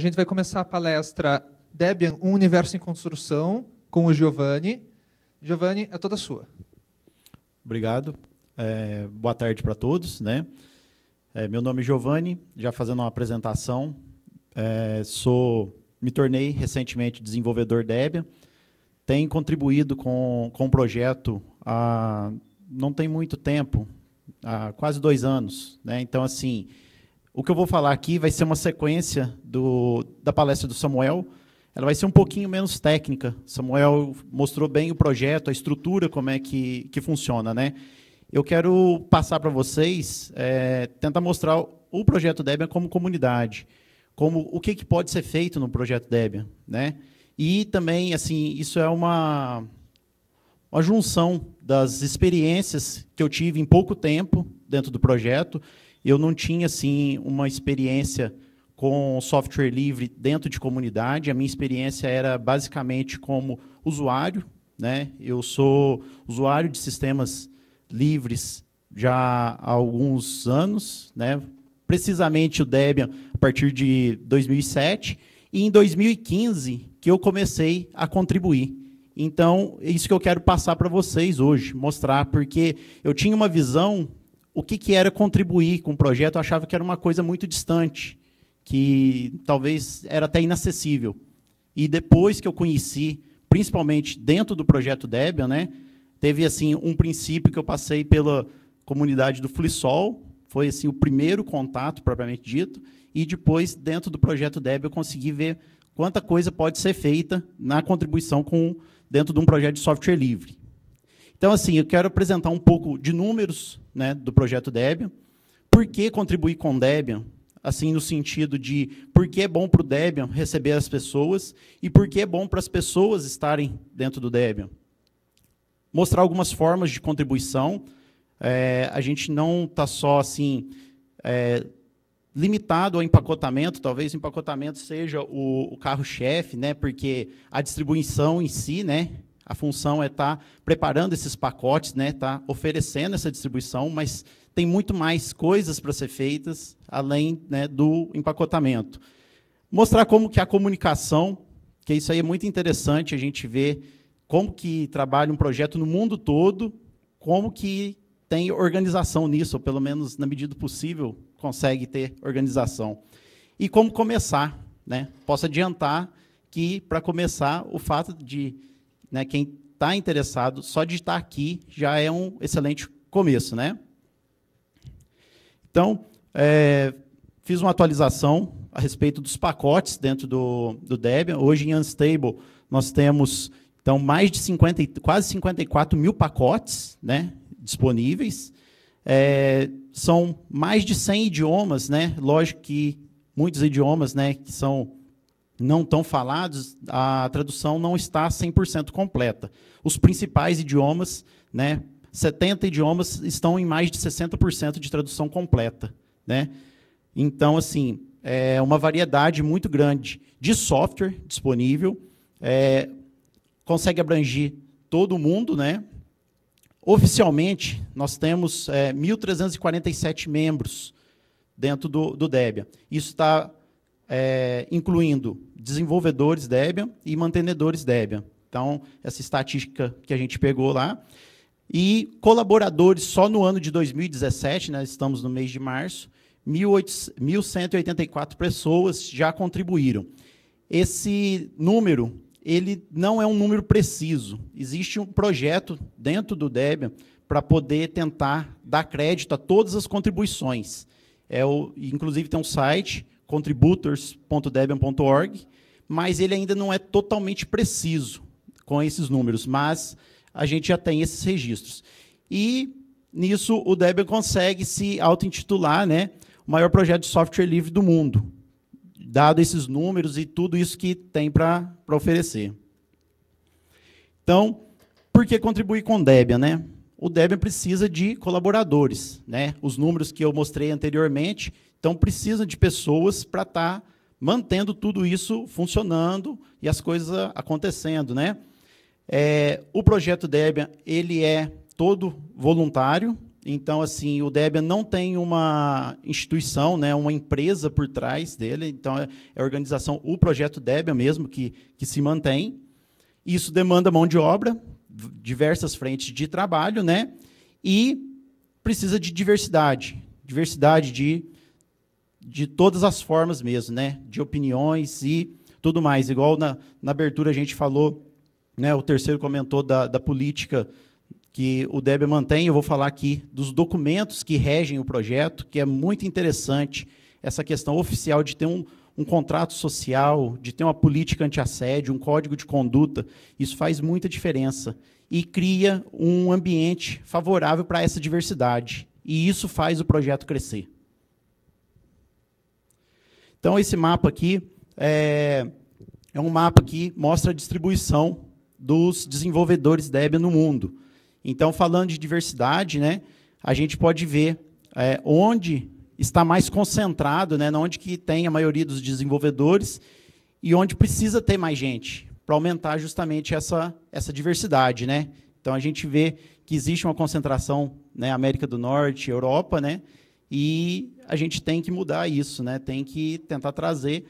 A gente vai começar a palestra Debian, um universo em construção, com o Giovanni. Giovanni, é toda sua. Obrigado. É, boa tarde para todos. Né? É, meu nome é Giovanni, já fazendo uma apresentação. É, sou, me tornei recentemente desenvolvedor Debian. Tenho contribuído com, com o projeto há não tem muito tempo, há quase dois anos. Né? Então, assim, o que eu vou falar aqui vai ser uma sequência do, da palestra do Samuel. Ela vai ser um pouquinho menos técnica. Samuel mostrou bem o projeto, a estrutura, como é que, que funciona. Né? Eu quero passar para vocês, é, tentar mostrar o projeto Debian como comunidade, como o que, que pode ser feito no projeto Debian. Né? E também, assim, isso é uma, uma junção das experiências que eu tive em pouco tempo dentro do projeto eu não tinha assim uma experiência com software livre dentro de comunidade. A minha experiência era basicamente como usuário, né? Eu sou usuário de sistemas livres já há alguns anos, né? Precisamente o Debian a partir de 2007 e em 2015 que eu comecei a contribuir. Então, é isso que eu quero passar para vocês hoje, mostrar porque eu tinha uma visão o que, que era contribuir com o projeto, eu achava que era uma coisa muito distante, que talvez era até inacessível. E depois que eu conheci, principalmente dentro do projeto Debian, né, teve assim um princípio que eu passei pela comunidade do Flisol, foi assim o primeiro contato propriamente dito, e depois dentro do projeto Debian eu consegui ver quanta coisa pode ser feita na contribuição com dentro de um projeto de software livre. Então, assim, eu quero apresentar um pouco de números né, do projeto Debian. Por que contribuir com Debian? Assim, no sentido de por que é bom para o Debian receber as pessoas e por que é bom para as pessoas estarem dentro do Debian. Mostrar algumas formas de contribuição. É, a gente não está só assim é, limitado ao empacotamento, talvez o empacotamento seja o, o carro-chefe, né, porque a distribuição em si, né, a função é estar tá preparando esses pacotes, né, estar tá oferecendo essa distribuição, mas tem muito mais coisas para ser feitas além né, do empacotamento. Mostrar como que a comunicação, que isso aí é muito interessante a gente ver como que trabalha um projeto no mundo todo, como que tem organização nisso, ou pelo menos na medida possível consegue ter organização. E como começar, né? Posso adiantar que para começar, o fato de né? Quem está interessado, só digitar aqui já é um excelente começo. Né? Então, é, fiz uma atualização a respeito dos pacotes dentro do, do Debian. Hoje, em Unstable, nós temos então mais de 50, quase 54 mil pacotes né, disponíveis. É, são mais de 100 idiomas, né? lógico que muitos idiomas né, que são não tão falados, a tradução não está 100% completa. Os principais idiomas, né, 70 idiomas estão em mais de 60% de tradução completa. Né? Então, assim, é uma variedade muito grande de software disponível, é, consegue abranger todo mundo. Né? Oficialmente, nós temos é, 1.347 membros dentro do, do Debian. Isso está é, incluindo desenvolvedores Debian e mantenedores Debian. Então, essa estatística que a gente pegou lá. E colaboradores só no ano de 2017, né, estamos no mês de março, 1.184 pessoas já contribuíram. Esse número ele não é um número preciso. Existe um projeto dentro do Debian para poder tentar dar crédito a todas as contribuições. É o, inclusive tem um site, contributors.debian.org, mas ele ainda não é totalmente preciso com esses números, mas a gente já tem esses registros. E nisso o Debian consegue se auto-intitular né, o maior projeto de software livre do mundo, dado esses números e tudo isso que tem para oferecer. Então, por que contribuir com o Debian? Né? O Debian precisa de colaboradores. Né? Os números que eu mostrei anteriormente, então precisa de pessoas para estar tá mantendo tudo isso funcionando e as coisas acontecendo, né? É, o projeto Debian ele é todo voluntário, então assim o Debian não tem uma instituição, né, uma empresa por trás dele, então é, é a organização, o projeto Debian mesmo que que se mantém. Isso demanda mão de obra, diversas frentes de trabalho, né? E precisa de diversidade, diversidade de de todas as formas mesmo, né? De opiniões e tudo mais. Igual na, na abertura a gente falou, né? O terceiro comentou da, da política que o DEB mantém. Eu vou falar aqui dos documentos que regem o projeto, que é muito interessante essa questão oficial de ter um, um contrato social, de ter uma política anti-assédio, um código de conduta. Isso faz muita diferença e cria um ambiente favorável para essa diversidade. E isso faz o projeto crescer. Então, esse mapa aqui é, é um mapa que mostra a distribuição dos desenvolvedores Debian no mundo. Então, falando de diversidade, né, a gente pode ver é, onde está mais concentrado, né, onde que tem a maioria dos desenvolvedores e onde precisa ter mais gente para aumentar justamente essa, essa diversidade, né? Então a gente vê que existe uma concentração, né, América do Norte, Europa, né? e a gente tem que mudar isso, né? Tem que tentar trazer,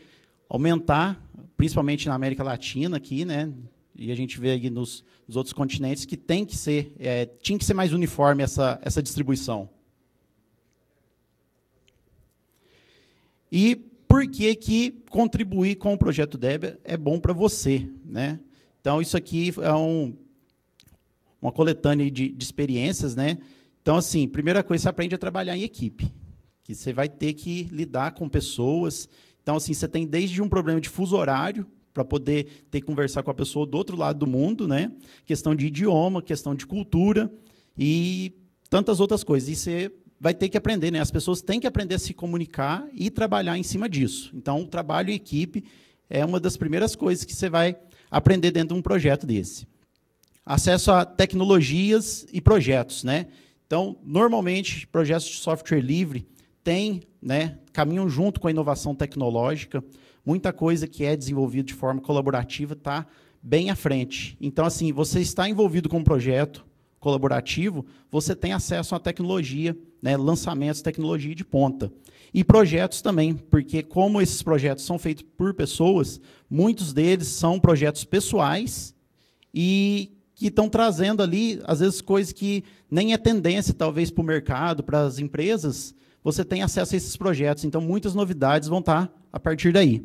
aumentar, principalmente na América Latina aqui, né? E a gente vê aí nos, nos outros continentes que tem que ser, é, tinha que ser mais uniforme essa, essa distribuição. E por que, que contribuir com o projeto Debian é bom para você, né? Então isso aqui é um, uma coletânea de, de experiências, né? Então, assim, primeira coisa, você aprende a trabalhar em equipe, que você vai ter que lidar com pessoas. Então, assim, você tem desde um problema de fuso horário, para poder ter que conversar com a pessoa do outro lado do mundo, né? Questão de idioma, questão de cultura e tantas outras coisas. E você vai ter que aprender, né? As pessoas têm que aprender a se comunicar e trabalhar em cima disso. Então, o trabalho em equipe é uma das primeiras coisas que você vai aprender dentro de um projeto desse. Acesso a tecnologias e projetos, né? Então, normalmente, projetos de software livre têm, né, caminham junto com a inovação tecnológica. Muita coisa que é desenvolvida de forma colaborativa está bem à frente. Então, assim, você está envolvido com um projeto colaborativo, você tem acesso à tecnologia, né, lançamentos, tecnologia de ponta. E projetos também, porque como esses projetos são feitos por pessoas, muitos deles são projetos pessoais e que estão trazendo ali, às vezes, coisas que nem é tendência, talvez, para o mercado, para as empresas, você tem acesso a esses projetos. Então, muitas novidades vão estar tá a partir daí.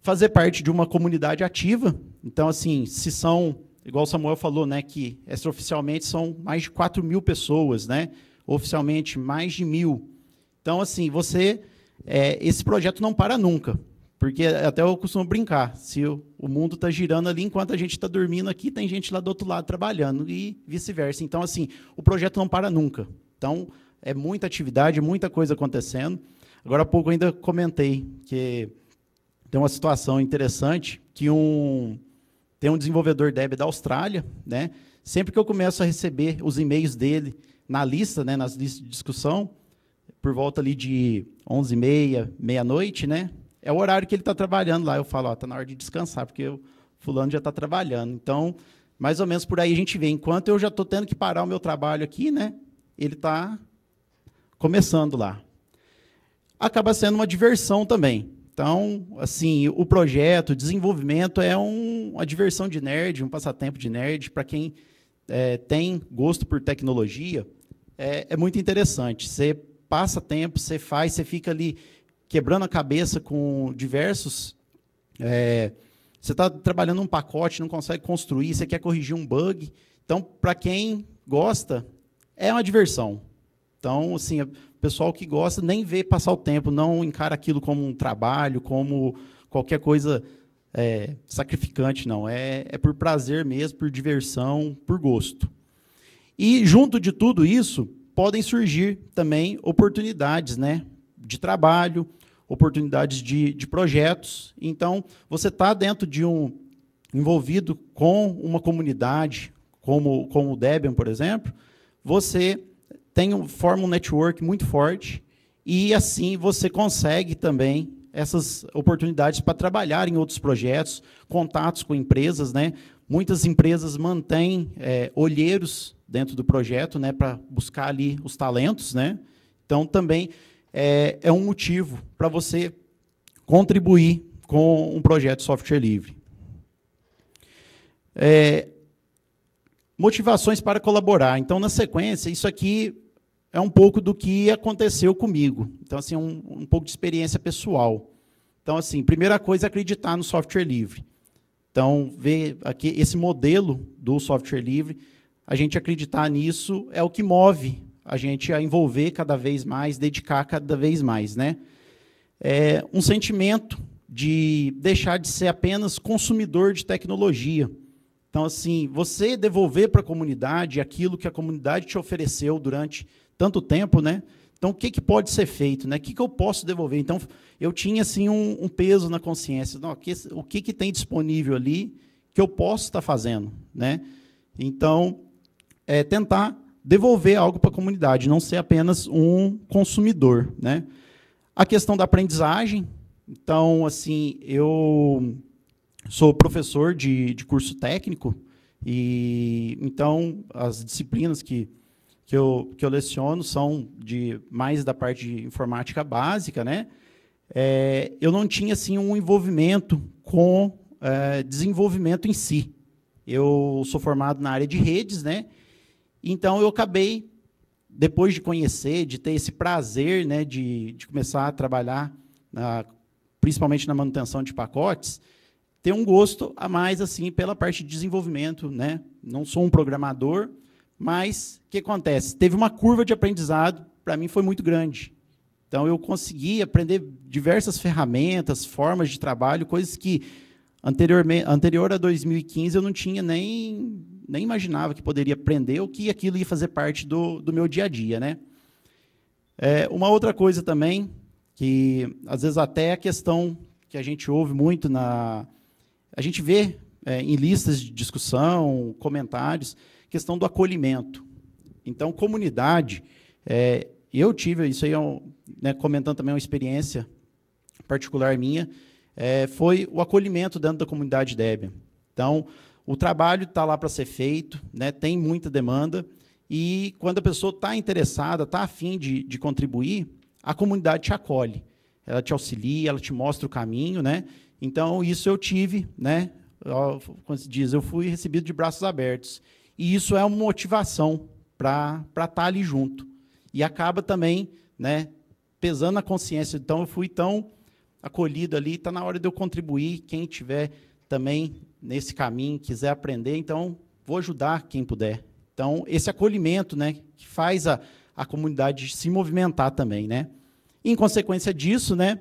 Fazer parte de uma comunidade ativa. Então, assim, se são, igual o Samuel falou, né, que extraoficialmente são mais de 4 mil pessoas, né? oficialmente mais de mil. Então, assim, você. É, esse projeto não para nunca. Porque até eu costumo brincar, se o, mundo está girando ali, enquanto a gente está dormindo aqui, tem gente lá do outro lado trabalhando e vice-versa. Então, assim, o projeto não para nunca. Então, é muita atividade, muita coisa acontecendo. Agora há pouco ainda comentei que tem uma situação interessante que um tem um desenvolvedor Dev da Austrália, né? Sempre que eu começo a receber os e-mails dele na lista, né, nas listas de discussão, por volta ali de 11h30, meia-noite, né? é o horário que ele está trabalhando lá. Eu falo, está na hora de descansar, porque o fulano já está trabalhando. Então, mais ou menos por aí a gente vê. Enquanto eu já estou tendo que parar o meu trabalho aqui, né? Ele está começando lá. Acaba sendo uma diversão também. Então, assim, o projeto, o desenvolvimento é um, uma diversão de nerd, um passatempo de nerd. Para quem é, tem gosto por tecnologia, é, é muito interessante. Você passa tempo, você faz, você fica ali quebrando a cabeça com diversos. É, você está trabalhando um pacote, não consegue construir, você quer corrigir um bug. Então, para quem gosta, é uma diversão. Então, assim, o pessoal que gosta nem vê passar o tempo, não encara aquilo como um trabalho, como qualquer coisa é, sacrificante, não. É, é por prazer mesmo, por diversão, por gosto. E junto de tudo isso, podem surgir também oportunidades né, de trabalho, oportunidades de, de projetos. Então, você está dentro de um. envolvido com uma comunidade, como, como o Debian, por exemplo, você tem um, forma um network muito forte e assim você consegue também essas oportunidades para trabalhar em outros projetos, contatos com empresas, né? Muitas empresas mantêm é, olheiros dentro do projeto, né, para buscar ali os talentos, né? Então também é, é um motivo para você contribuir com um projeto de software livre. É, motivações para colaborar. Então, na sequência, isso aqui é um pouco do que aconteceu comigo. Então, assim, um, um pouco de experiência pessoal. Então, assim, primeira coisa é acreditar no software livre. Então, ver aqui esse modelo do software livre, a gente acreditar nisso é o que move a gente a envolver cada vez mais, dedicar cada vez mais, né? É um sentimento de deixar de ser apenas consumidor de tecnologia. Então, assim, você devolver para a comunidade aquilo que a comunidade te ofereceu durante tanto tempo, né? Então, o que, que pode ser feito? Né? O que, que eu posso devolver? Então, eu tinha assim um, um peso na consciência. Não, que, o que, que tem disponível ali que eu posso estar fazendo? Né? Então, é tentar devolver algo para a comunidade, não ser apenas um consumidor, né? A questão da aprendizagem, então, assim, eu sou professor de, de curso técnico e então as disciplinas que que eu, que eu leciono são de mais da parte de informática básica, né? É, eu não tinha assim um envolvimento com é, desenvolvimento em si. Eu sou formado na área de redes, né? Então eu acabei, depois de conhecer, de ter esse prazer né, de, de começar a trabalhar, na, principalmente na manutenção de pacotes, ter um gosto a mais assim pela parte de desenvolvimento. Né? Não sou um programador, mas o que acontece? Teve uma curva de aprendizado, para mim foi muito grande. Então eu consegui aprender diversas ferramentas, formas de trabalho, coisas que anteriormente, anterior a 2015 eu não tinha nem nem imaginava que poderia aprender ou que aquilo ia fazer parte do, do meu dia a dia, né? É, uma outra coisa também, que às vezes até é a questão que a gente ouve muito na... A gente vê é, em listas de discussão, comentários, questão do acolhimento. Então, comunidade, é, eu tive, isso aí é um, né, comentando também uma experiência particular minha, é, foi o acolhimento dentro da comunidade Debian. Então, o trabalho está lá para ser feito, né? tem muita demanda, e quando a pessoa está interessada, está afim de, de contribuir, a comunidade te acolhe, ela te auxilia, ela te mostra o caminho. Né? Então, isso eu tive, né? quando se diz, eu fui recebido de braços abertos. E isso é uma motivação para estar tá ali junto. E acaba também né, pesando na consciência. Então, eu fui tão acolhido ali, está na hora de eu contribuir. Quem tiver também nesse caminho, quiser aprender, então vou ajudar quem puder. Então, esse acolhimento, né, que faz a, a comunidade se movimentar também, né? Em consequência disso, né,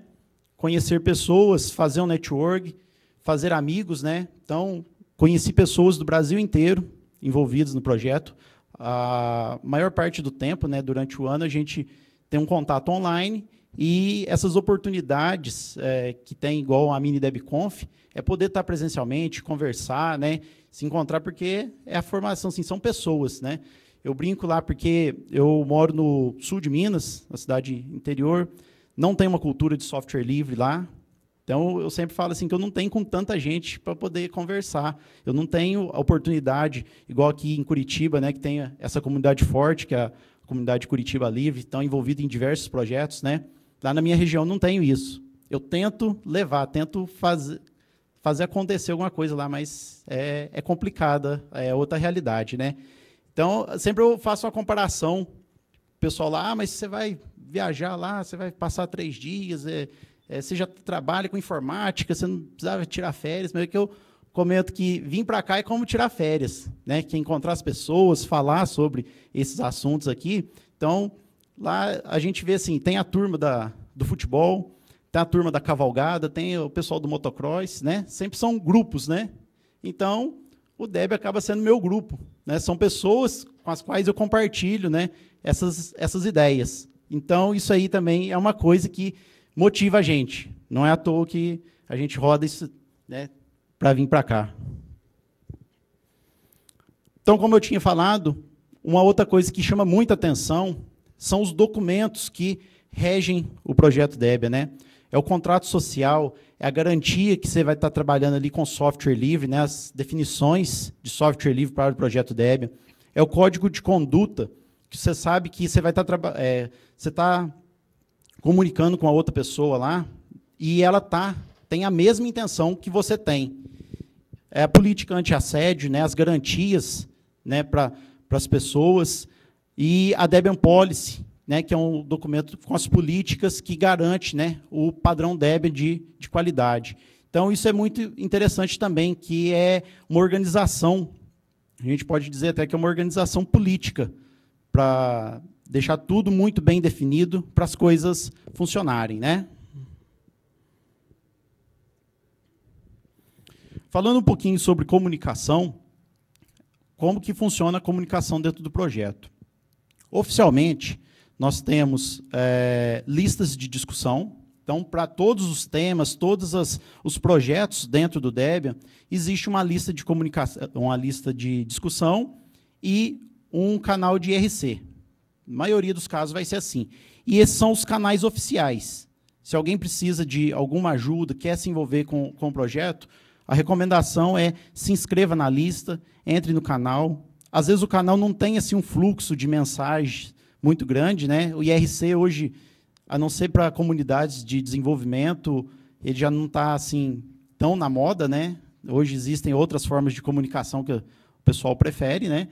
conhecer pessoas, fazer um network, fazer amigos, né? Então, conheci pessoas do Brasil inteiro envolvidas no projeto. A maior parte do tempo, né, durante o ano, a gente tem um contato online e essas oportunidades é, que tem, igual a Mini DebConf, é poder estar presencialmente, conversar, né? se encontrar, porque é a formação, assim, são pessoas. Né? Eu brinco lá porque eu moro no sul de Minas, na cidade interior, não tem uma cultura de software livre lá. Então, eu sempre falo assim que eu não tenho com tanta gente para poder conversar. Eu não tenho a oportunidade, igual aqui em Curitiba, né, que tem essa comunidade forte, que é a comunidade Curitiba Livre, estão envolvidos em diversos projetos, né? Lá na minha região não tenho isso. Eu tento levar, tento fazer, fazer acontecer alguma coisa lá, mas é, é complicada, é outra realidade, né? Então, sempre eu faço uma comparação. O pessoal lá, ah, mas você vai viajar lá, você vai passar três dias, é, é, você já trabalha com informática, você não precisava tirar férias, mas é que eu comento que vir para cá é como tirar férias, né? Que é encontrar as pessoas, falar sobre esses assuntos aqui. Então, Lá a gente vê assim, tem a turma da, do futebol, tem a turma da cavalgada, tem o pessoal do motocross, né? Sempre são grupos, né? Então, o Deb acaba sendo meu grupo, né? São pessoas com as quais eu compartilho, né, essas essas ideias. Então, isso aí também é uma coisa que motiva a gente. Não é à toa que a gente roda isso, né, para vir para cá. Então, como eu tinha falado, uma outra coisa que chama muita atenção são os documentos que regem o projeto Debian, né? É o contrato social, é a garantia que você vai estar trabalhando ali com software livre, né? as definições de software livre para o projeto Debian, é o código de conduta, que você sabe que você vai estar é, você está comunicando com a outra pessoa lá e ela tá tem a mesma intenção que você tem. É a política anti-assédio, né? as garantias né? para as pessoas, e a Debian Policy, né, que é um documento com as políticas que garante né, o padrão Debian de, de qualidade. Então, isso é muito interessante também, que é uma organização, a gente pode dizer até que é uma organização política, para deixar tudo muito bem definido para as coisas funcionarem. Né? Falando um pouquinho sobre comunicação, como que funciona a comunicação dentro do projeto. Oficialmente, nós temos é, listas de discussão. Então, para todos os temas, todos as, os projetos dentro do Debian, existe uma lista de comunicação, uma lista de discussão e um canal de IRC. Na maioria dos casos vai ser assim. E esses são os canais oficiais. Se alguém precisa de alguma ajuda, quer se envolver com, com o projeto, a recomendação é se inscreva na lista, entre no canal, às vezes o canal não tem assim um fluxo de mensagem muito grande, né? O IRC hoje, a não ser para comunidades de desenvolvimento, ele já não está assim tão na moda, né? Hoje existem outras formas de comunicação que o pessoal prefere, né?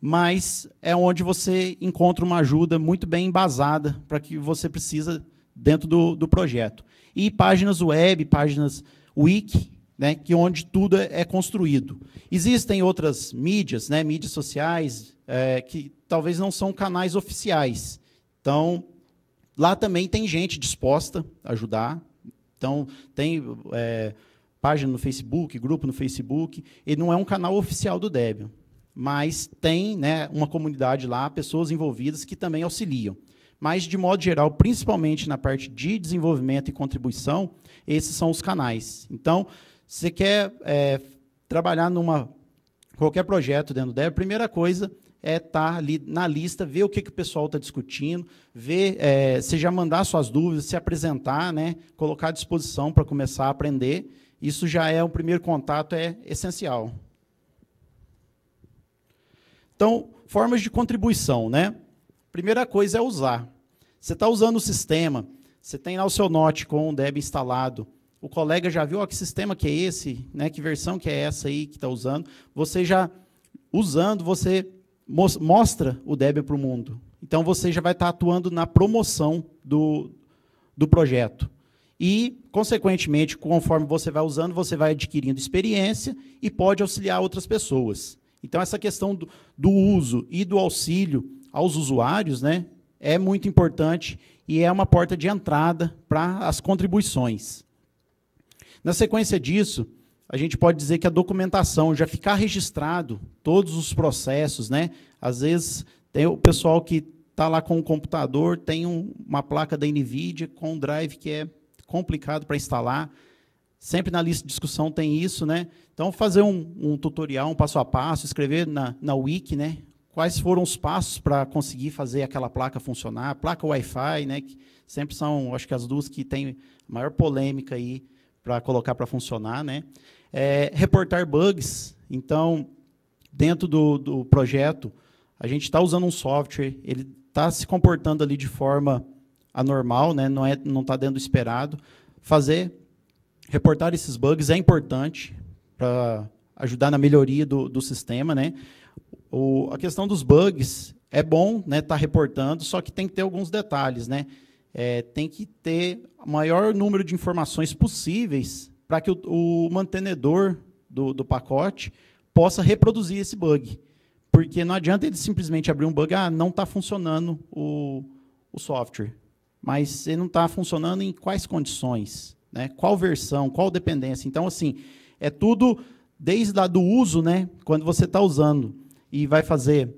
Mas é onde você encontra uma ajuda muito bem embasada para que você precisa dentro do, do projeto. E páginas web, páginas wiki, né, que onde tudo é, é construído. Existem outras mídias, né, mídias sociais, é, que talvez não são canais oficiais. Então, lá também tem gente disposta a ajudar. Então, tem é, página no Facebook, grupo no Facebook. Ele não é um canal oficial do Debian, mas tem né, uma comunidade lá, pessoas envolvidas que também auxiliam. Mas, de modo geral, principalmente na parte de desenvolvimento e contribuição, esses são os canais. Então, você quer é, trabalhar numa qualquer projeto dentro dela, a primeira coisa é estar tá ali na lista, ver o que, que o pessoal está discutindo, ver, é, você já mandar suas dúvidas, se apresentar, né, colocar à disposição para começar a aprender. Isso já é o um primeiro contato, é essencial. Então, formas de contribuição, né? Primeira coisa é usar. Você está usando o sistema, você tem lá o seu Note com o Deb instalado, o colega já viu, ó, que sistema que é esse, né? Que versão que é essa aí que está usando? Você já usando, você mostra o Debian para o mundo. Então você já vai estar tá atuando na promoção do, do projeto. E, consequentemente, conforme você vai usando, você vai adquirindo experiência e pode auxiliar outras pessoas. Então, essa questão do, do uso e do auxílio aos usuários, né, é muito importante e é uma porta de entrada para as contribuições. Na sequência disso, a gente pode dizer que a documentação já ficar registrado todos os processos, né? Às vezes tem o pessoal que está lá com o computador, tem um, uma placa da NVIDIA com um drive que é complicado para instalar. Sempre na lista de discussão tem isso, né? Então, fazer um, um tutorial, um passo a passo, escrever na, na wiki, né? Quais foram os passos para conseguir fazer aquela placa funcionar? Placa Wi-Fi, né? Que sempre são, acho que as duas que têm maior polêmica aí para colocar para funcionar, né? É, reportar bugs. Então, dentro do, do projeto, a gente está usando um software, ele está se comportando ali de forma anormal, né? Não é, não está dando esperado. Fazer, reportar esses bugs é importante para ajudar na melhoria do, do sistema, né? O, a questão dos bugs é bom, né? Tá reportando, só que tem que ter alguns detalhes, né? é, tem que ter o maior número de informações possíveis para que o, o mantenedor do, do, pacote possa reproduzir esse bug. Porque não adianta ele simplesmente abrir um bug, ah, não está funcionando o, o software. Mas ele não está funcionando em quais condições? Né? Qual versão, qual dependência? Então, assim, é tudo desde lá do uso, né? quando você está usando e vai fazer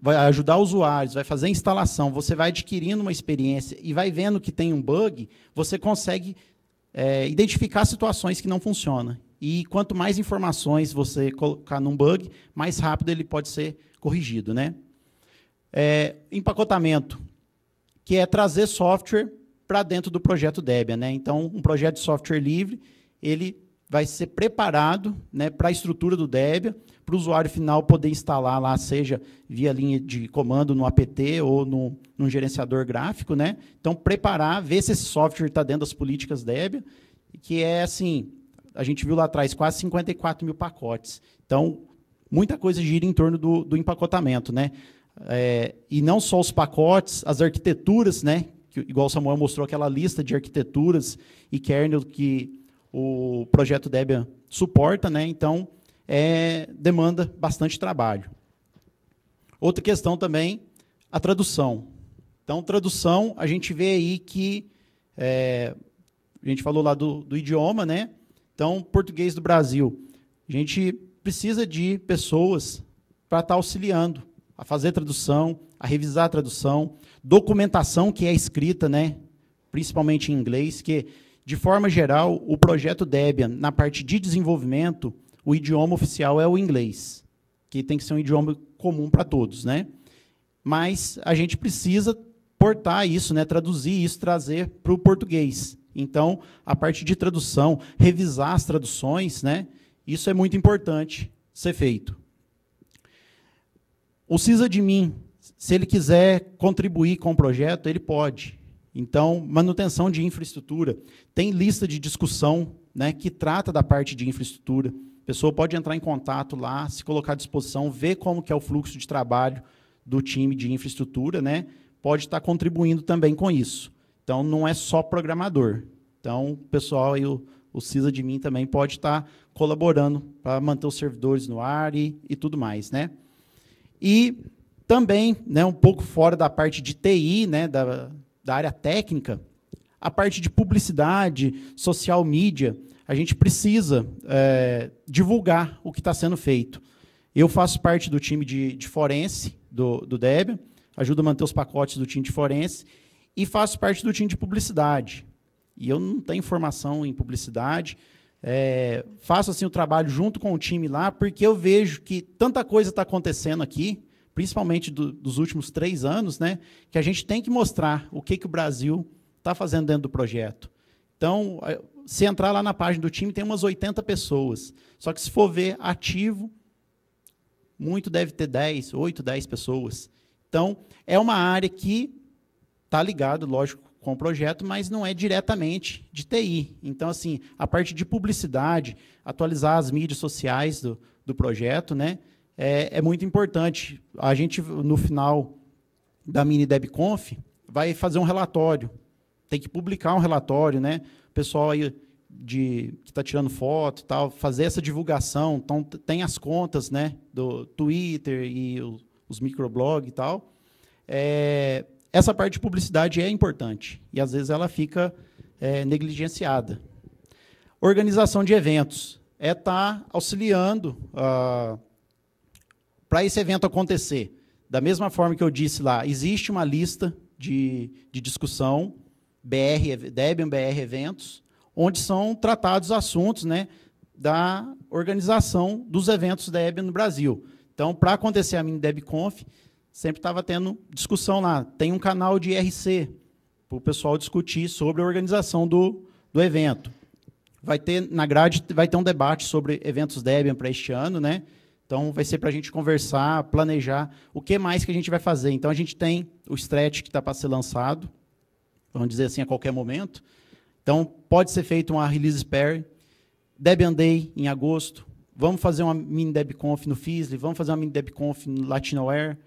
vai ajudar usuários, vai fazer a instalação, você vai adquirindo uma experiência e vai vendo que tem um bug, você consegue é, identificar situações que não funcionam. E quanto mais informações você colocar num bug, mais rápido ele pode ser corrigido. Né? É, empacotamento, que é trazer software para dentro do projeto Debian. Né? Então, um projeto de software livre, ele vai ser preparado né, para a estrutura do Debian para o usuário final poder instalar lá, seja via linha de comando no apt ou no, num gerenciador gráfico, né? Então, preparar, ver se esse software está dentro das políticas Debian, que é assim, a gente viu lá atrás, quase 54 mil pacotes. Então, muita coisa gira em torno do, do empacotamento, né? É, e não só os pacotes, as arquiteturas, né? Que, igual o Samuel mostrou aquela lista de arquiteturas e kernel que o projeto Debian suporta, né? Então, é, demanda bastante trabalho. Outra questão também, a tradução. Então, tradução, a gente vê aí que. É, a gente falou lá do, do idioma, né? Então, português do Brasil. A gente precisa de pessoas para estar tá auxiliando a fazer tradução, a revisar a tradução, documentação que é escrita, né? principalmente em inglês, que, de forma geral, o projeto Debian, na parte de desenvolvimento, o idioma oficial é o inglês, que tem que ser um idioma comum para todos, né? Mas a gente precisa portar isso, né? Traduzir isso, trazer para o português. Então, a parte de tradução, revisar as traduções, né? Isso é muito importante ser feito. O CISA de mim, se ele quiser contribuir com o projeto, ele pode. Então, manutenção de infraestrutura. Tem lista de discussão né, que trata da parte de infraestrutura. A pessoa pode entrar em contato lá, se colocar à disposição, ver como que é o fluxo de trabalho do time de infraestrutura, né? Pode estar contribuindo também com isso. Então, não é só programador. Então, o pessoal e o, o CISA de mim também pode estar colaborando para manter os servidores no ar e, e tudo mais, né? E também, né, um pouco fora da parte de TI, né, da, da área técnica, a parte de publicidade, social media, a gente precisa é, divulgar o que está sendo feito. Eu faço parte do time de, de forense do, do Debian, ajudo a manter os pacotes do time de forense e faço parte do time de publicidade. E eu não tenho formação em publicidade, é, faço assim o trabalho junto com o time lá, porque eu vejo que tanta coisa está acontecendo aqui, principalmente do, dos últimos três anos, né, que a gente tem que mostrar o que, que o Brasil está fazendo dentro do projeto. Então, se entrar lá na página do time, tem umas 80 pessoas. Só que se for ver ativo, muito deve ter 10, 8, 10 pessoas. Então, é uma área que está ligada, lógico, com o projeto, mas não é diretamente de TI. Então, assim, a parte de publicidade, atualizar as mídias sociais do, do projeto, né? É, é muito importante. A gente, no final da mini DebConf, vai fazer um relatório tem que publicar um relatório, né? O pessoal aí de que está tirando foto e tal, fazer essa divulgação. Então tem as contas, né, do Twitter e o, os microblog e tal. É, essa parte de publicidade é importante e às vezes ela fica é, negligenciada. Organização de eventos é estar tá auxiliando ah, para esse evento acontecer. Da mesma forma que eu disse lá, existe uma lista de, de discussão BR, Debian BR Eventos, onde são tratados assuntos né, da organização dos eventos Debian no Brasil. Então, para acontecer a mini DebConf, sempre estava tendo discussão lá. Tem um canal de IRC para o pessoal discutir sobre a organização do, do evento. Vai ter, na grade, vai ter um debate sobre eventos Debian para este ano, né? Então, vai ser para a gente conversar, planejar o que mais que a gente vai fazer. Então, a gente tem o Stretch que está para ser lançado, vamos dizer assim, a qualquer momento. Então, pode ser feito uma release pair, Debian Day em agosto, vamos fazer uma mini DebConf no Fizzly, vamos fazer uma mini DebConf no Latinoware,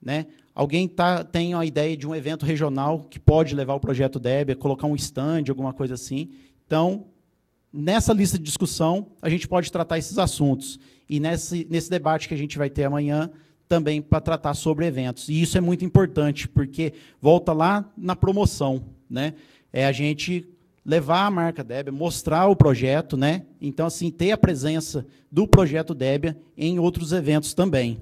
né? Alguém tá, tem a ideia de um evento regional que pode levar o projeto Debian, colocar um stand, alguma coisa assim. Então, nessa lista de discussão, a gente pode tratar esses assuntos. E nesse, nesse debate que a gente vai ter amanhã, também para tratar sobre eventos. E isso é muito importante, porque volta lá na promoção, né? É a gente levar a marca Débia, mostrar o projeto, né? Então, assim, ter a presença do projeto Débia em outros eventos também.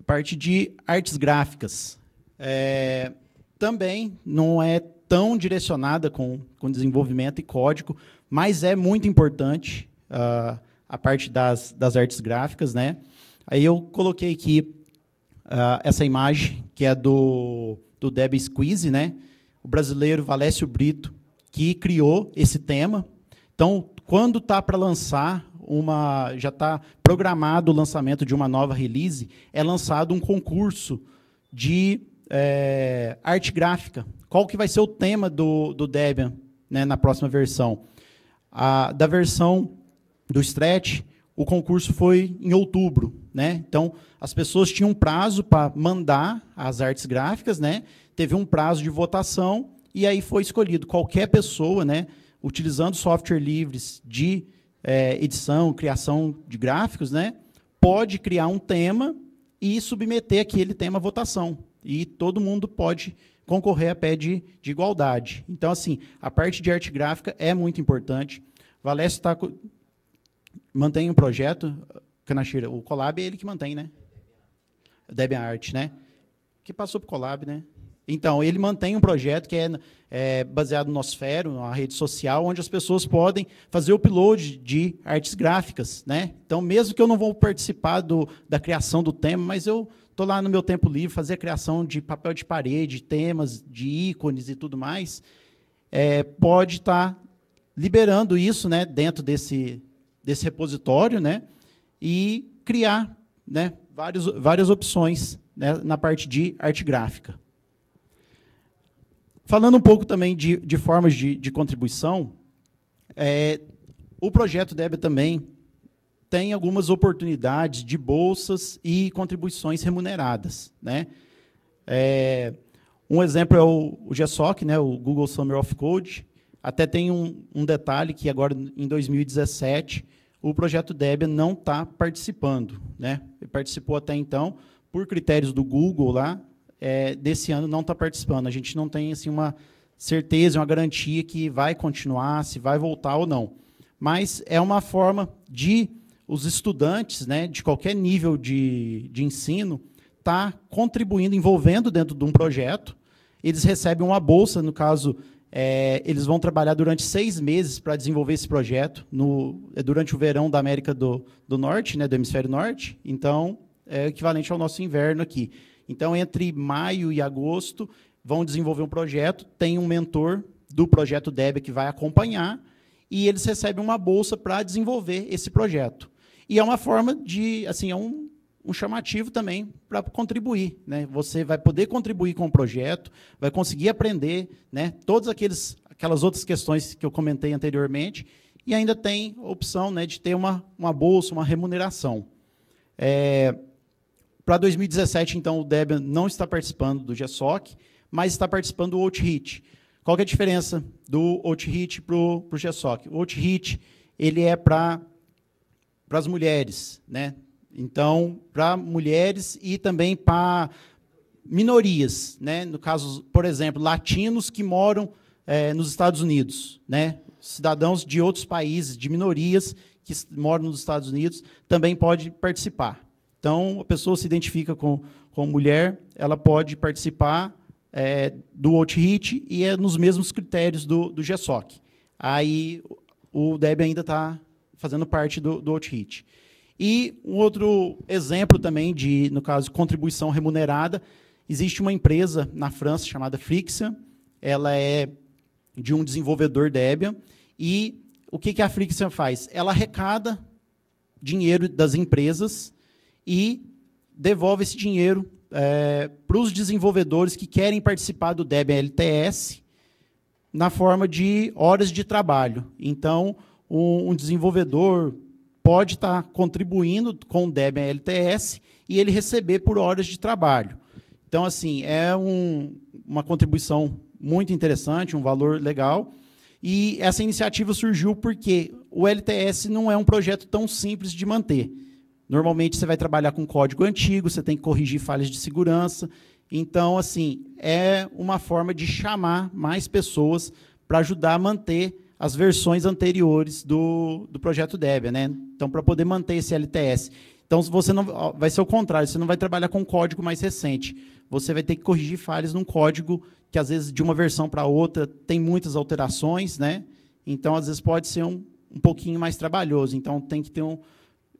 A parte de artes gráficas. É, também não é tão direcionada com, com desenvolvimento e código, mas é muito importante uh, a parte das, das artes gráficas. Né? Aí eu coloquei aqui uh, essa imagem, que é do, do Deb Squeeze, né? o brasileiro Valécio Brito, que criou esse tema. Então, quando está para lançar uma. já está programado o lançamento de uma nova release, é lançado um concurso de é, arte gráfica qual que vai ser o tema do, do Debian né, na próxima versão. A, da versão do Stretch, o concurso foi em outubro. Né? Então, as pessoas tinham um prazo para mandar as artes gráficas, né? teve um prazo de votação, e aí foi escolhido qualquer pessoa, né, utilizando software livres de é, edição, criação de gráficos, né, pode criar um tema e submeter aquele tema à votação. E todo mundo pode concorrer a pé de, de igualdade. Então, assim, a parte de arte gráfica é muito importante. Valécio está mantém um projeto, Canachira, o Colab é ele que mantém, né? Art, né? Que passou para o Colab, né? Então, ele mantém um projeto que é, é, baseado no Nosfero, uma rede social, onde as pessoas podem fazer o upload de artes gráficas. Né? Então, mesmo que eu não vou participar do, da criação do tema, mas eu Estou lá no meu tempo livre, fazer a criação de papel de parede, temas, de ícones e tudo mais. É, pode estar tá liberando isso né, dentro desse, desse repositório né, e criar né, várias várias opções né, na parte de arte gráfica. Falando um pouco também de, de formas de, de contribuição, é, o projeto deve também tem algumas oportunidades de bolsas e contribuições remuneradas. Né? É, um exemplo é o, o GSOC, né, o Google Summer of Code. Até tem um, um detalhe que agora, em 2017, o projeto Debian não está participando. Né? Ele participou até então, por critérios do Google lá, é, desse ano não está participando. A gente não tem assim, uma certeza, uma garantia que vai continuar, se vai voltar ou não. Mas é uma forma de os estudantes né, de qualquer nível de, de ensino estar tá contribuindo, envolvendo dentro de um projeto. Eles recebem uma bolsa, no caso, é, eles vão trabalhar durante seis meses para desenvolver esse projeto, no, é durante o verão da América do, do Norte, né, do Hemisfério Norte. Então, é equivalente ao nosso inverno aqui. Então, entre maio e agosto, vão desenvolver um projeto, tem um mentor do projeto DEB que vai acompanhar, e eles recebem uma bolsa para desenvolver esse projeto. E é uma forma de, assim, é um, um chamativo também para contribuir. Né? Você vai poder contribuir com o projeto, vai conseguir aprender né, todas aqueles, aquelas outras questões que eu comentei anteriormente e ainda tem a opção né, de ter uma, uma bolsa, uma remuneração. É, para 2017, então, o Debian não está participando do GSOC, mas está participando do OutHit. Qual é a diferença do OutHit para o GSOC? O OutHit ele é para para as mulheres, né? Então, para mulheres e também para minorias, né? No caso, por exemplo, latinos que moram é, nos Estados Unidos, né? Cidadãos de outros países, de minorias que moram nos Estados Unidos, também pode participar. Então, a pessoa se identifica com, com mulher, ela pode participar é, do Outhit e é nos mesmos critérios do, do GSOC. Aí o DEB ainda está fazendo parte do, do Outhit. E um outro exemplo também de, no caso, contribuição remunerada, existe uma empresa na França chamada Frixia, ela é de um desenvolvedor Debian, e o que, que a Frixia faz? Ela arrecada dinheiro das empresas e devolve esse dinheiro é, para os desenvolvedores que querem participar do Debian LTS na forma de horas de trabalho. Então, um, um desenvolvedor pode estar tá contribuindo com o Debian LTS e ele receber por horas de trabalho. Então, assim, é um, uma contribuição muito interessante, um valor legal. E essa iniciativa surgiu porque o LTS não é um projeto tão simples de manter. Normalmente você vai trabalhar com código antigo, você tem que corrigir falhas de segurança. Então, assim, é uma forma de chamar mais pessoas para ajudar a manter as versões anteriores do, do projeto Debian, né? Então, para poder manter esse LTS. Então, você não vai ser o contrário, você não vai trabalhar com código mais recente. Você vai ter que corrigir falhas num código que, às vezes, de uma versão para outra, tem muitas alterações, né? Então, às vezes, pode ser um, um pouquinho mais trabalhoso. Então, tem que ter um,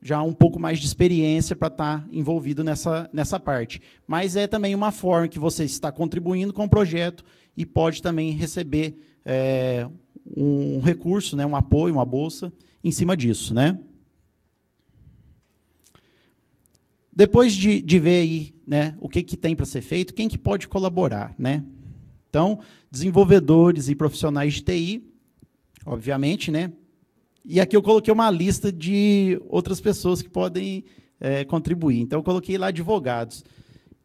já um pouco mais de experiência para estar tá envolvido nessa, nessa parte. Mas é também uma forma que você está contribuindo com o projeto e pode também receber é, um recurso, né, um apoio, uma bolsa em cima disso, né? Depois de, de ver aí, né, o que, que tem para ser feito, quem que pode colaborar, né? Então, desenvolvedores e profissionais de TI, obviamente, né? E aqui eu coloquei uma lista de outras pessoas que podem é, contribuir. Então, eu coloquei lá advogados.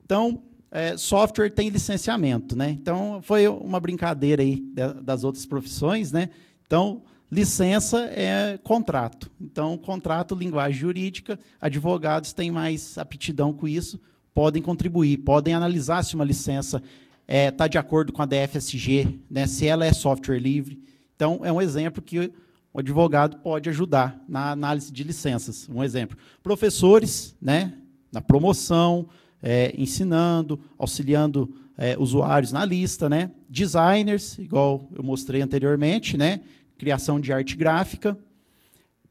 Então, é, software tem licenciamento, né? Então foi uma brincadeira aí das outras profissões, né? Então licença é contrato. Então contrato, linguagem jurídica, advogados têm mais aptidão com isso, podem contribuir, podem analisar se uma licença está é, tá de acordo com a DFSG, né? Se ela é software livre. Então é um exemplo que o advogado pode ajudar na análise de licenças. Um exemplo. Professores, né? Na promoção, é, ensinando, auxiliando é, usuários na lista, né? Designers, igual eu mostrei anteriormente, né? Criação de arte gráfica,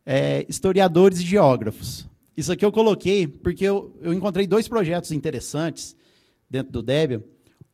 é, historiadores e geógrafos. Isso aqui eu coloquei porque eu, eu encontrei dois projetos interessantes dentro do Debian.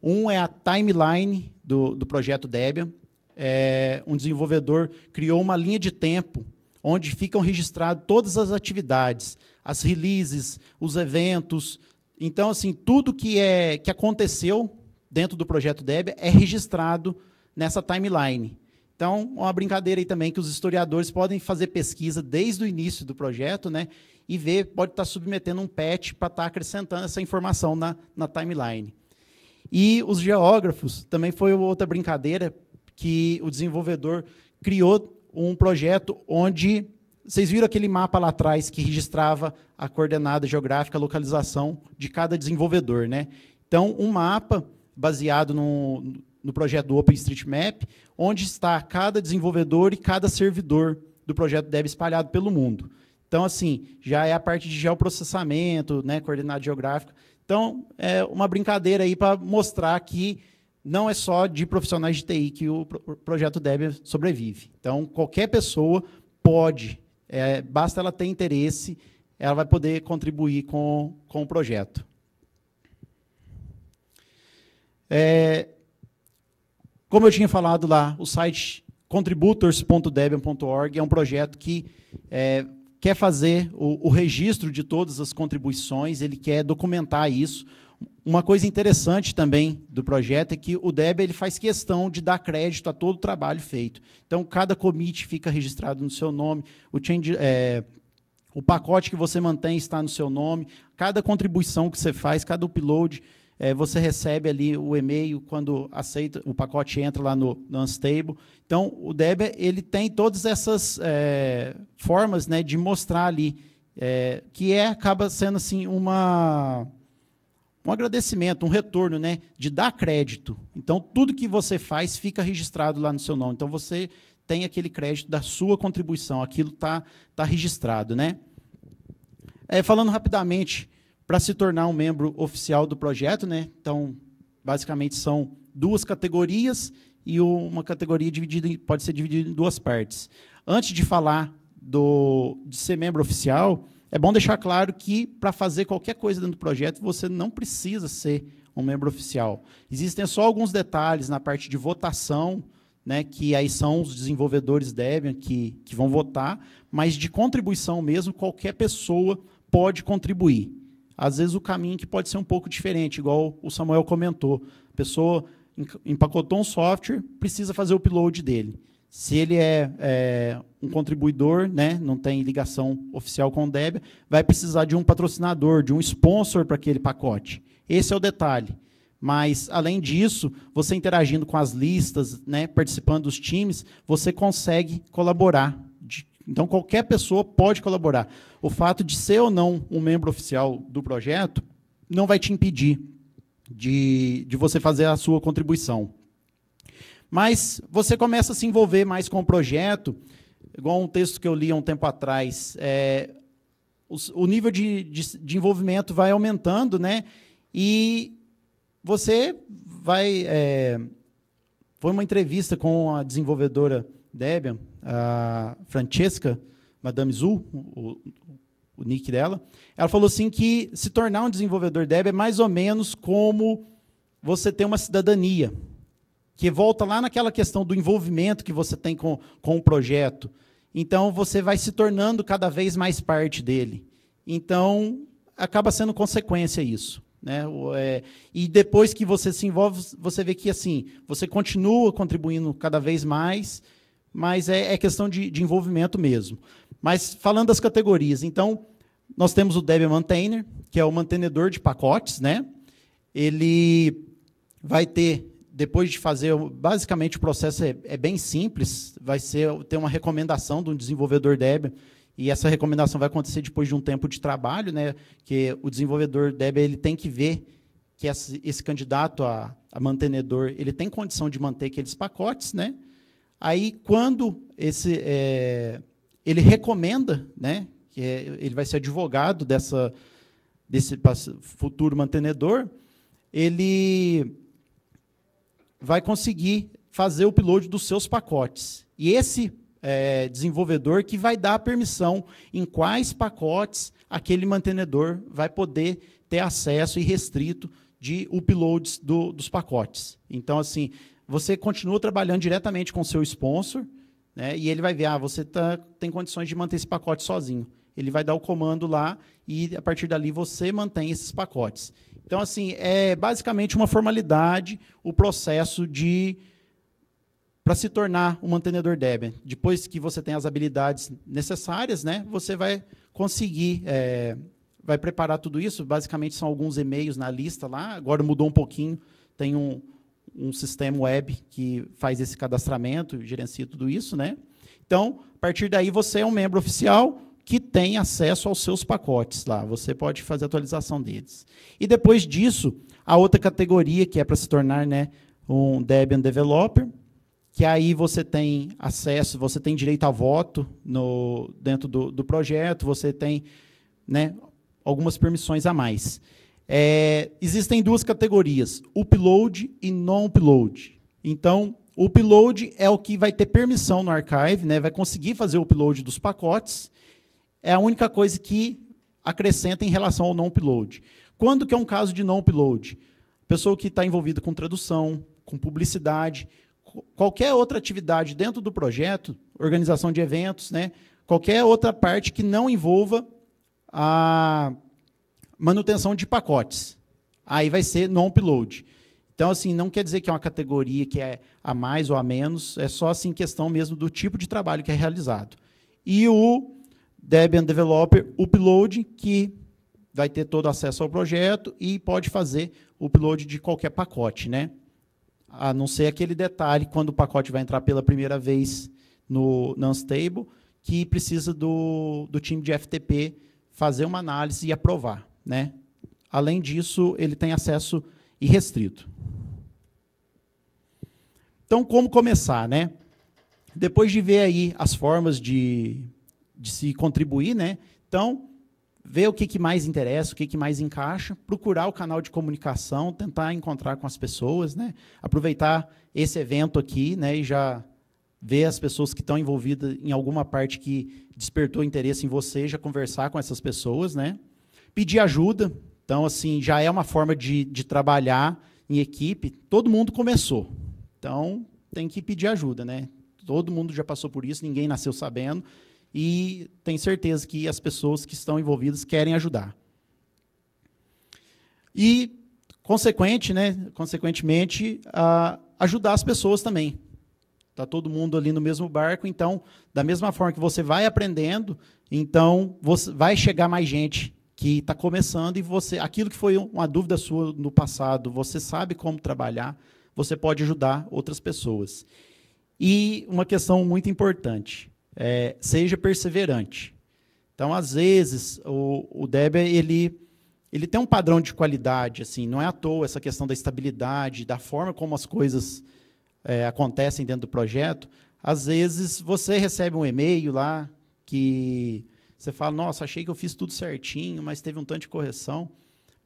Um é a timeline do, do projeto Debian. É, um desenvolvedor criou uma linha de tempo onde ficam registradas todas as atividades, as releases, os eventos, então, assim, tudo que, é, que aconteceu dentro do projeto Debian é registrado nessa timeline. Então, uma brincadeira aí também que os historiadores podem fazer pesquisa desde o início do projeto, né? E ver, pode estar submetendo um patch para estar tá acrescentando essa informação na, na timeline. E os geógrafos também foi outra brincadeira que o desenvolvedor criou um projeto onde vocês viram aquele mapa lá atrás que registrava a coordenada geográfica, a localização de cada desenvolvedor, né? Então, um mapa baseado no, no projeto do OpenStreetMap, onde está cada desenvolvedor e cada servidor do projeto deve espalhado pelo mundo. Então, assim, já é a parte de geoprocessamento, né, coordenada geográfica. Então, é uma brincadeira aí para mostrar que não é só de profissionais de TI que o projeto Debian sobrevive. Então, qualquer pessoa pode é, basta ela ter interesse, ela vai poder contribuir com, com o projeto. É, como eu tinha falado lá, o site contributors.debian.org é um projeto que é, quer fazer o, o registro de todas as contribuições, ele quer documentar isso. Uma coisa interessante também do projeto é que o DEB ele faz questão de dar crédito a todo o trabalho feito. Então, cada commit fica registrado no seu nome, o, change, é, o pacote que você mantém está no seu nome, cada contribuição que você faz, cada upload, é, você recebe ali o e-mail quando aceita, o pacote entra lá no, no Unstable. Então, o DEB ele tem todas essas é, formas né, de mostrar ali, é, que é, acaba sendo assim uma um agradecimento, um retorno, né, de dar crédito. Então, tudo que você faz fica registrado lá no seu nome. Então, você tem aquele crédito da sua contribuição, aquilo está tá registrado. Né? É, falando rapidamente, para se tornar um membro oficial do projeto, né? então, basicamente, são duas categorias e uma categoria dividida em, pode ser dividida em duas partes. Antes de falar do, de ser membro oficial, é bom deixar claro que, para fazer qualquer coisa dentro do projeto, você não precisa ser um membro oficial. Existem só alguns detalhes na parte de votação, né, que aí são os desenvolvedores Debian que, que vão votar, mas de contribuição mesmo, qualquer pessoa pode contribuir. Às vezes o caminho que pode ser um pouco diferente, igual o Samuel comentou. A pessoa empacotou um software, precisa fazer o upload dele. Se ele é, é, um contribuidor, né, não tem ligação oficial com o Debian, vai precisar de um patrocinador, de um sponsor para aquele pacote. Esse é o detalhe. Mas, além disso, você interagindo com as listas, né, participando dos times, você consegue colaborar. Então, qualquer pessoa pode colaborar. O fato de ser ou não um membro oficial do projeto não vai te impedir de, de você fazer a sua contribuição. Mas você começa a se envolver mais com o projeto, igual um texto que eu li há um tempo atrás. É, o, o, nível de, de, de, envolvimento vai aumentando, né? E você vai. É, foi uma entrevista com a desenvolvedora Debian, a Francesca Madame Zul, o, o nick dela. Ela falou assim que se tornar um desenvolvedor Debian é mais ou menos como você ter uma cidadania que volta lá naquela questão do envolvimento que você tem com, com o projeto. Então, você vai se tornando cada vez mais parte dele. Então, acaba sendo consequência isso. Né? É, e depois que você se envolve, você vê que assim você continua contribuindo cada vez mais, mas é, é questão de, de, envolvimento mesmo. Mas falando das categorias, então nós temos o Debian Maintainer, que é o mantenedor de pacotes, né? Ele vai ter depois de fazer, basicamente o processo é, é, bem simples, vai ser ter uma recomendação de um desenvolvedor Debian e essa recomendação vai acontecer depois de um tempo de trabalho, né? Que o desenvolvedor Debian ele tem que ver que esse, esse candidato a, a, mantenedor ele tem condição de manter aqueles pacotes, né? Aí quando esse é, ele recomenda, né? Que é, ele vai ser advogado dessa desse futuro mantenedor, ele vai conseguir fazer o upload dos seus pacotes. E esse é, desenvolvedor que vai dar a permissão em quais pacotes aquele mantenedor vai poder ter acesso e restrito de uploads do, dos pacotes. Então, assim, você continua trabalhando diretamente com o seu sponsor, né, e ele vai ver, ah, você tá, tem condições de manter esse pacote sozinho. Ele vai dar o comando lá e, a partir dali, você mantém esses pacotes. Então, assim, é basicamente uma formalidade o processo de para se tornar um mantenedor Debian. Depois que você tem as habilidades necessárias, né, você vai conseguir é, vai preparar tudo isso. Basicamente são alguns e-mails na lista lá. Agora mudou um pouquinho. Tem um, um sistema web que faz esse cadastramento, gerencia tudo isso, né? Então, a partir daí você é um membro oficial, que tem acesso aos seus pacotes lá. Você pode fazer atualização deles. E depois disso, a outra categoria que é para se tornar né, um Debian Developer, que aí você tem acesso, você tem direito a voto no, dentro do, do projeto, você tem né, algumas permissões a mais. É, existem duas categorias, upload e non-upload. Então, o upload é o que vai ter permissão no archive, né, vai conseguir fazer o upload dos pacotes, é a única coisa que acrescenta em relação ao não-upload. Quando que é um caso de não-upload? Pessoa que está envolvida com tradução, com publicidade, qualquer outra atividade dentro do projeto, organização de eventos, né? qualquer outra parte que não envolva a manutenção de pacotes. Aí vai ser non-upload. Então, assim, não quer dizer que é uma categoria que é a mais ou a menos, é só assim questão mesmo do tipo de trabalho que é realizado. E o Debian Developer Upload, que vai ter todo acesso ao projeto e pode fazer o upload de qualquer pacote, né? A não ser aquele detalhe quando o pacote vai entrar pela primeira vez no, no Unstable, que precisa do, do time de FTP fazer uma análise e aprovar, né? Além disso, ele tem acesso irrestrito. Então, como começar, né? Depois de ver aí as formas de de se contribuir, né? Então, ver o que, que mais interessa, o que, que mais encaixa, procurar o canal de comunicação, tentar encontrar com as pessoas, né? Aproveitar esse evento aqui, né? E já ver as pessoas que estão envolvidas em alguma parte que despertou interesse em você, já conversar com essas pessoas, né? Pedir ajuda. Então, assim, já é uma forma de, de trabalhar em equipe. Todo mundo começou. Então, tem que pedir ajuda, né? Todo mundo já passou por isso, ninguém nasceu sabendo e tenho certeza que as pessoas que estão envolvidas querem ajudar. E, consequente, né, consequentemente, ajudar as pessoas também. Está todo mundo ali no mesmo barco, então, da mesma forma que você vai aprendendo, então você vai chegar mais gente que está começando e você, aquilo que foi uma dúvida sua no passado, você sabe como trabalhar, você pode ajudar outras pessoas. E uma questão muito importante: é, seja perseverante. Então, às vezes, o, o Debian, ele, ele tem um padrão de qualidade, assim, não é à toa essa questão da estabilidade, da forma como as coisas é, acontecem dentro do projeto. Às vezes, você recebe um e-mail lá que você fala, nossa, achei que eu fiz tudo certinho, mas teve um tanto de correção.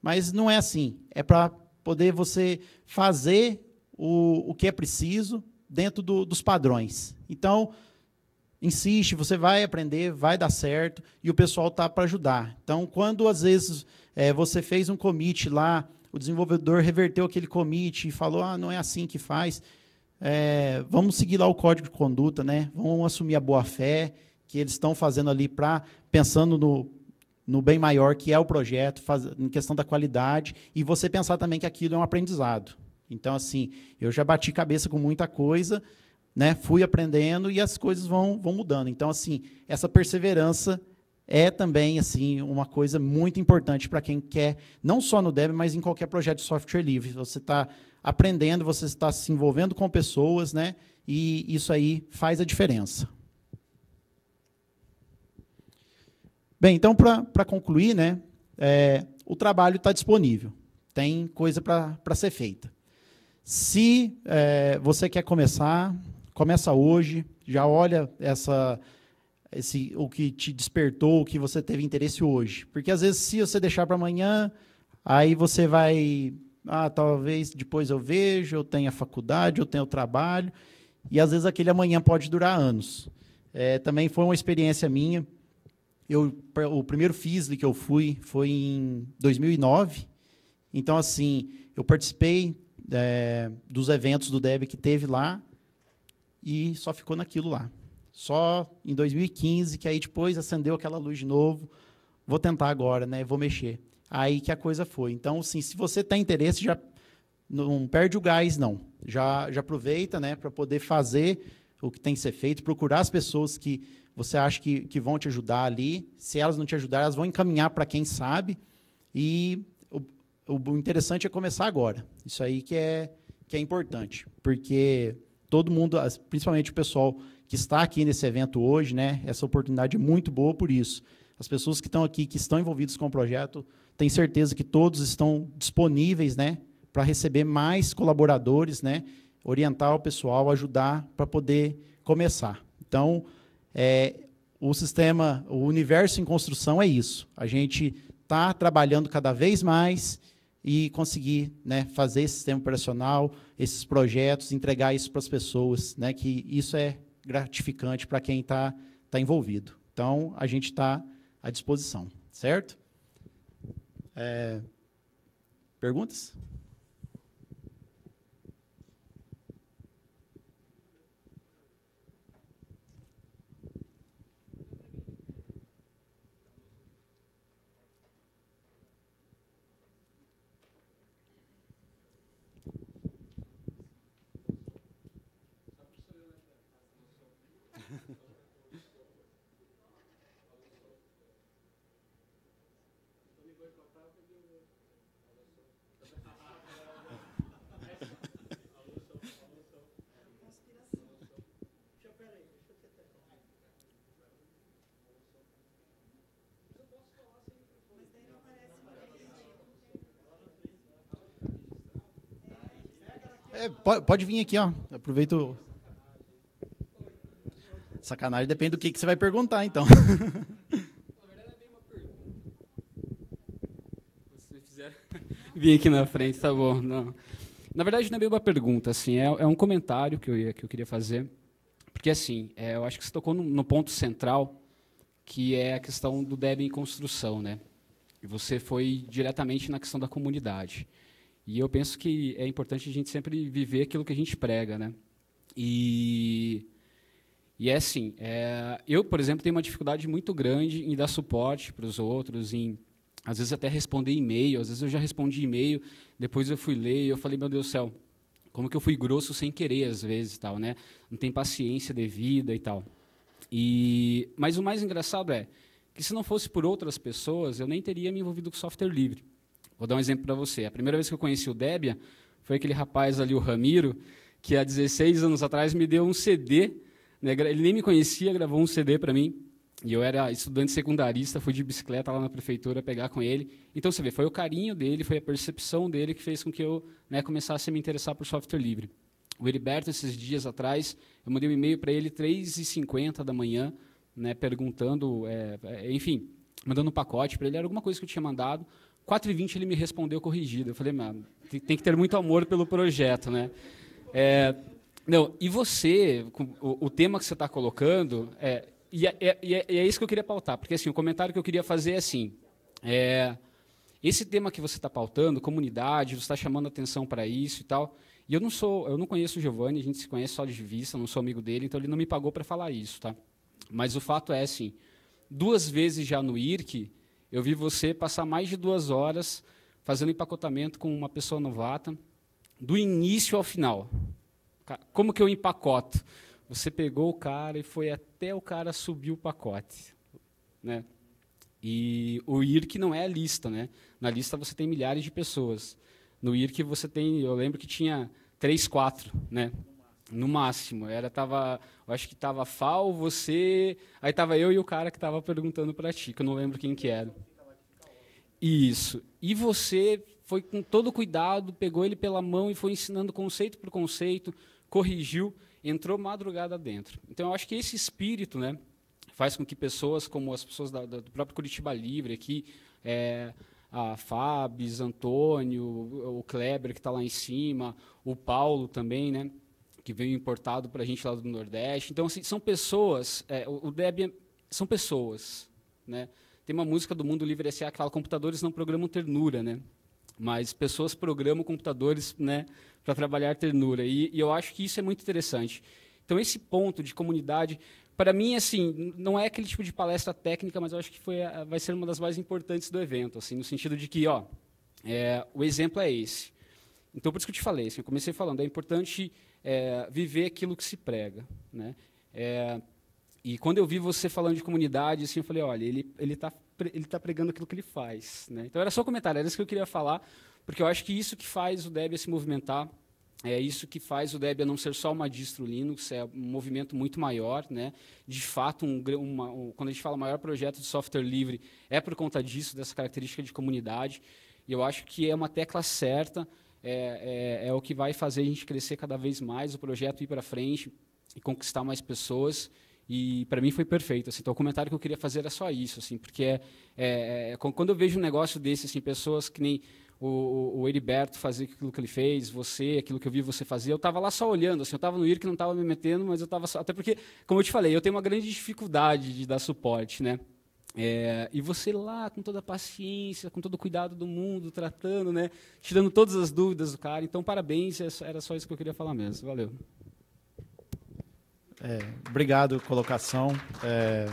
Mas não é assim. É para poder você fazer o, o que é preciso dentro do, dos padrões. Então, Insiste, você vai aprender, vai dar certo e o pessoal tá para ajudar. Então, quando às vezes é, você fez um commit lá, o desenvolvedor reverteu aquele commit e falou, ah, não é assim que faz. É, vamos seguir lá o código de conduta, né? Vamos assumir a boa fé que eles estão fazendo ali para pensando no no bem maior que é o projeto, faz, em questão da qualidade, e você pensar também que aquilo é um aprendizado. Então, assim, eu já bati cabeça com muita coisa, né, fui aprendendo e as coisas vão, vão mudando. Então, assim, essa perseverança é também assim uma coisa muito importante para quem quer, não só no Dev, mas em qualquer projeto de software livre. Você está aprendendo, você está se envolvendo com pessoas, né? E isso aí faz a diferença. Bem, então, para concluir, né, é, o trabalho está disponível. Tem coisa para ser feita. Se é, você quer começar, Começa hoje, já olha essa esse o que te despertou, o que você teve interesse hoje. Porque às vezes se você deixar para amanhã, aí você vai ah, talvez depois eu vejo, eu tenho a faculdade, eu tenho o trabalho, e às vezes aquele amanhã pode durar anos. É, também foi uma experiência minha. Eu, o primeiro FISLE que eu fui foi em 2009. Então, assim, eu participei é, dos eventos do DEB que teve lá, e só ficou naquilo lá. Só em 2015, que aí depois acendeu aquela luz de novo, vou tentar agora, né? Vou mexer. Aí que a coisa foi. Então, assim, se você tem interesse, já não perde o gás, não. Já, já aproveita, né, para poder fazer o que tem que ser feito, procurar as pessoas que você acha que, que vão te ajudar ali. Se elas não te ajudarem, elas vão encaminhar para quem sabe. E o, o interessante é começar agora. Isso aí que é, que é importante, porque todo mundo, principalmente o pessoal que está aqui nesse evento hoje, né? Essa oportunidade é muito boa por isso. As pessoas que estão aqui, que estão envolvidas com o projeto, tenho certeza que todos estão disponíveis, né? Para receber mais colaboradores, né? Orientar o pessoal, ajudar para poder começar. Então, é, o sistema, o universo em construção é isso. A gente está trabalhando cada vez mais e conseguir né, fazer esse sistema operacional, esses projetos, entregar isso para as pessoas, né, que isso é gratificante para quem está tá envolvido. Então, a gente está à disposição, certo? É, perguntas? Perguntas? É, pode, pode, vir aqui, ó. Aproveito. Sacanagem, depende do que, que você vai perguntar, então. Vim aqui na frente, tá bom. Não. Na verdade, não é bem uma pergunta, assim, é, é um comentário que eu, ia, que eu queria fazer. Porque, assim, é, eu acho que você tocou no, no, ponto central, que é a questão do débito em construção, né? E você foi diretamente na questão da comunidade. E eu penso que é importante a gente sempre viver aquilo que a gente prega, né? E e é assim, é, eu, por exemplo, tenho uma dificuldade muito grande em dar suporte para os outros, em às vezes até responder e-mail, às vezes eu já respondi e-mail, depois eu fui ler e eu falei, meu Deus do céu, como que eu fui grosso sem querer às vezes, tal, né? Não tem paciência devida e tal. E mas o mais engraçado é que se não fosse por outras pessoas, eu nem teria me envolvido com software livre. Vou dar um exemplo para você. A primeira vez que eu conheci o Débia foi aquele rapaz ali, o Ramiro, que há 16 anos atrás me deu um CD. Né? Ele nem me conhecia, gravou um CD para mim. E eu era estudante secundarista, fui de bicicleta lá na prefeitura pegar com ele. Então, você vê, foi o carinho dele, foi a percepção dele que fez com que eu né, começasse a me interessar por software livre. O Heriberto, esses dias atrás, eu mandei um e-mail para ele, 3h50 da manhã, né, perguntando, é, enfim, mandando um pacote para ele. Era alguma coisa que eu tinha mandado. 4h20 ele me respondeu corrigido. Eu falei, mano, tem que ter muito amor pelo projeto, né? É, não, e você, o, o tema que você está colocando, é, e, é, é e é, é, isso que eu queria pautar, porque assim, o comentário que eu queria fazer é assim, é, esse tema que você está pautando, comunidade, você está chamando atenção para isso e tal, e eu não sou, eu não conheço o Giovanni, a gente se conhece só de vista, não sou amigo dele, então ele não me pagou para falar isso, tá? Mas o fato é assim, duas vezes já no IRC, eu vi você passar mais de duas horas fazendo empacotamento com uma pessoa novata, do início ao final. Como que eu empacoto? Você pegou o cara e foi até o cara subir o pacote, né? E o IRC não é a lista, né? Na lista você tem milhares de pessoas. No IRC você tem, eu lembro que tinha três, quatro, né? No máximo. Era, tava, acho que tava Fal, você. Aí tava eu e o cara que tava perguntando para ti, que eu não lembro quem que era. Isso. E você foi com todo cuidado, pegou ele pela mão e foi ensinando conceito por conceito, corrigiu, entrou madrugada dentro. Então, eu acho que esse espírito né, faz com que pessoas como as pessoas da, da, do próprio Curitiba Livre aqui, é, a Fabs, Antônio, o Kleber, que está lá em cima, o Paulo também, né? que veio importado para a gente lá do Nordeste. Então, assim, são pessoas, é, o, Debian é, são pessoas, né? Tem uma música do Mundo Livre S.A. que fala computadores não programam ternura, né? Mas pessoas programam computadores né, para trabalhar ternura. E, e, eu acho que isso é muito interessante. Então, esse ponto de comunidade, para mim, assim, não é aquele tipo de palestra técnica, mas eu acho que foi vai ser uma das mais importantes do evento, assim, no sentido de que, ó, é, o exemplo é esse. Então, por isso que eu te falei, assim, eu comecei falando, é importante é, viver aquilo que se prega. Né? É, e quando eu vi você falando de comunidade, assim, eu falei, olha, ele está ele tá ele tá pregando aquilo que ele faz. Né? Então, era só um comentário, era isso que eu queria falar, porque eu acho que isso que faz o Debian se movimentar, é isso que faz o Debian não ser só uma distro Linux, é um movimento muito maior, né? De fato, um, uma, um, quando a gente fala maior projeto de software livre, é por conta disso, dessa característica de comunidade. E eu acho que é uma tecla certa é, é, é o que vai fazer a gente crescer cada vez mais, o projeto ir para frente e conquistar mais pessoas. E para mim foi perfeito. Assim, então, o comentário que eu queria fazer era só isso, assim, porque é, é, é quando eu vejo um negócio desse, assim, pessoas que nem o, o Heriberto fazer aquilo que ele fez, você, aquilo que eu vi você fazer, eu estava lá só olhando, assim, eu estava no IRC, não estava me metendo, mas eu estava só. Até porque, como eu te falei, eu tenho uma grande dificuldade de dar suporte, né? É, e você lá, com toda a paciência, com todo o cuidado do mundo, tratando, né? Tirando todas as dúvidas do cara. Então, parabéns, é era só isso que eu queria falar mesmo. Valeu. É, obrigado, colocação. É...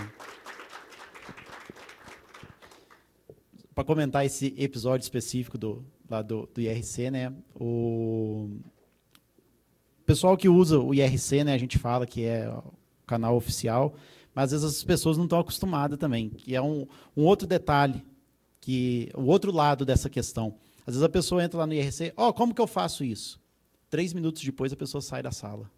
Para comentar esse episódio específico do, lá do, do IRC, né? O pessoal que usa o IRC, né? A gente fala que é o canal oficial mas às vezes as pessoas não estão acostumadas também, que é um, um outro detalhe, que o outro lado dessa questão. Às vezes a pessoa entra lá no IRC, ó, oh, como que eu faço isso? Três minutos depois a pessoa sai da sala.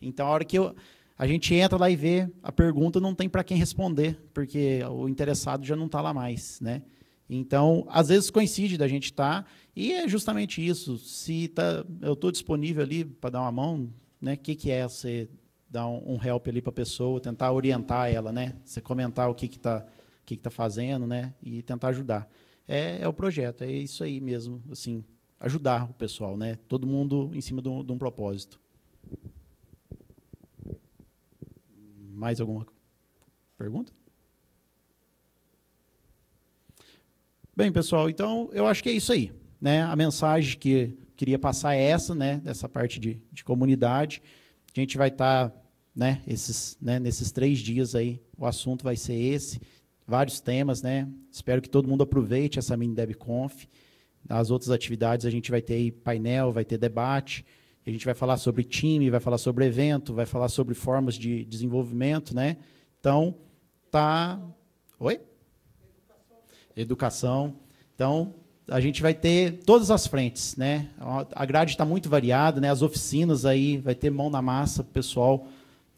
Então, a hora que eu, a gente entra lá e vê, a pergunta não tem para quem responder, porque o interessado já não está lá mais, né? Então, às vezes coincide da gente estar, tá, e é justamente isso. Se tá, eu estou disponível ali para dar uma mão, né? O que, que é ser dar um, um help ali para a pessoa, tentar orientar ela, né? Você comentar o que está que tá, o que que tá fazendo, né? E tentar ajudar. É, é o projeto, é isso aí mesmo, assim, ajudar o pessoal, né? Todo mundo em cima de um, de um propósito. Mais alguma pergunta? Bem, pessoal, então eu acho que é isso aí. Né? A mensagem que eu queria passar é essa, né? dessa parte de, de comunidade. A gente vai estar tá né? Esses, né? Nesses três dias aí, o assunto vai ser esse, vários temas, né? Espero que todo mundo aproveite essa mini DevConf. Nas outras atividades a gente vai ter painel, vai ter debate, a gente vai falar sobre time, vai falar sobre evento, vai falar sobre formas de desenvolvimento, né? Então, tá. Oi? Educação. Então, a gente vai ter todas as frentes, né? A grade está muito variada, né? As oficinas aí vai ter mão na massa, pessoal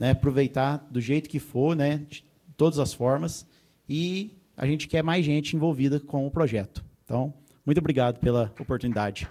né, aproveitar do jeito que for, né, de todas as formas, e a gente quer mais gente envolvida com o projeto. Então, muito obrigado pela oportunidade.